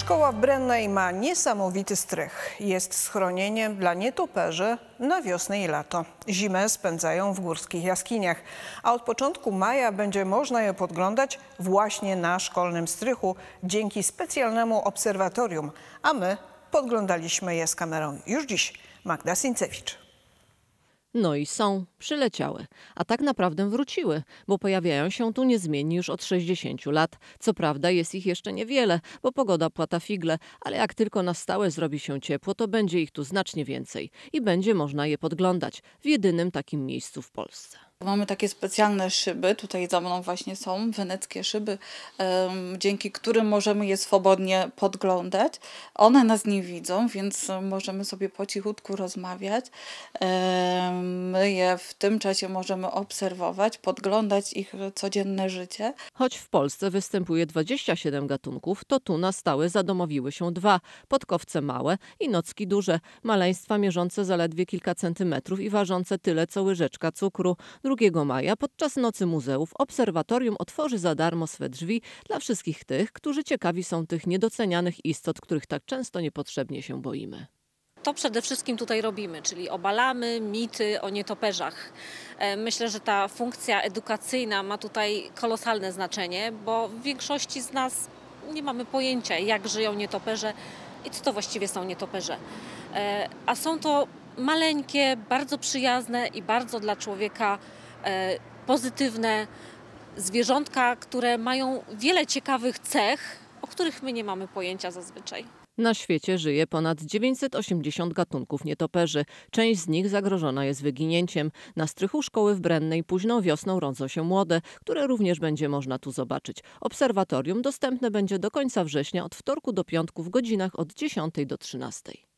Szkoła w Brennej ma niesamowity strych. Jest schronieniem dla nietoperzy na wiosnę i lato. Zimę spędzają w górskich jaskiniach, a od początku maja będzie można je podglądać właśnie na szkolnym strychu dzięki specjalnemu obserwatorium, a my podglądaliśmy je z kamerą już dziś. Magda Sincewicz. No i są, przyleciały, a tak naprawdę wróciły, bo pojawiają się tu niezmieni już od 60 lat. Co prawda jest ich jeszcze niewiele, bo pogoda płata figle, ale jak tylko na stałe zrobi się ciepło, to będzie ich tu znacznie więcej i będzie można je podglądać w jedynym takim miejscu w Polsce. Mamy takie specjalne szyby, tutaj za mną właśnie są weneckie szyby, dzięki którym możemy je swobodnie podglądać. One nas nie widzą, więc możemy sobie po cichutku rozmawiać. My je w tym czasie możemy obserwować, podglądać ich codzienne życie. Choć w Polsce występuje 27 gatunków, to tu na stałe zadomowiły się dwa: podkowce małe i nocki duże, maleństwa mierzące zaledwie kilka centymetrów i ważące tyle co łyżeczka cukru 2 maja podczas Nocy Muzeów obserwatorium otworzy za darmo swe drzwi dla wszystkich tych, którzy ciekawi są tych niedocenianych istot, których tak często niepotrzebnie się boimy. To przede wszystkim tutaj robimy, czyli obalamy mity o nietoperzach. E, myślę, że ta funkcja edukacyjna ma tutaj kolosalne znaczenie, bo w większości z nas nie mamy pojęcia, jak żyją nietoperze i co to właściwie są nietoperze. E, a są to maleńkie, bardzo przyjazne i bardzo dla człowieka e, pozytywne zwierzątka, które mają wiele ciekawych cech, o których my nie mamy pojęcia zazwyczaj. Na świecie żyje ponad 980 gatunków nietoperzy. Część z nich zagrożona jest wyginięciem. Na strychu szkoły w Brennej późną wiosną rodzą się młode, które również będzie można tu zobaczyć. Obserwatorium dostępne będzie do końca września od wtorku do piątku w godzinach od 10 do 13.